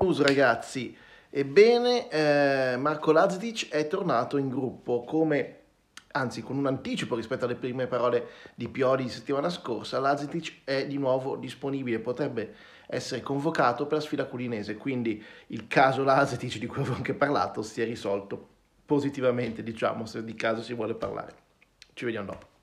news ragazzi, ebbene eh, Marco Lazdic è tornato in gruppo come anzi con un anticipo rispetto alle prime parole di Pioli di settimana scorsa, Lazitic è di nuovo disponibile, potrebbe essere convocato per la sfida culinese, quindi il caso Lazitic di cui avevo anche parlato si è risolto positivamente, diciamo, se di caso si vuole parlare. Ci vediamo dopo.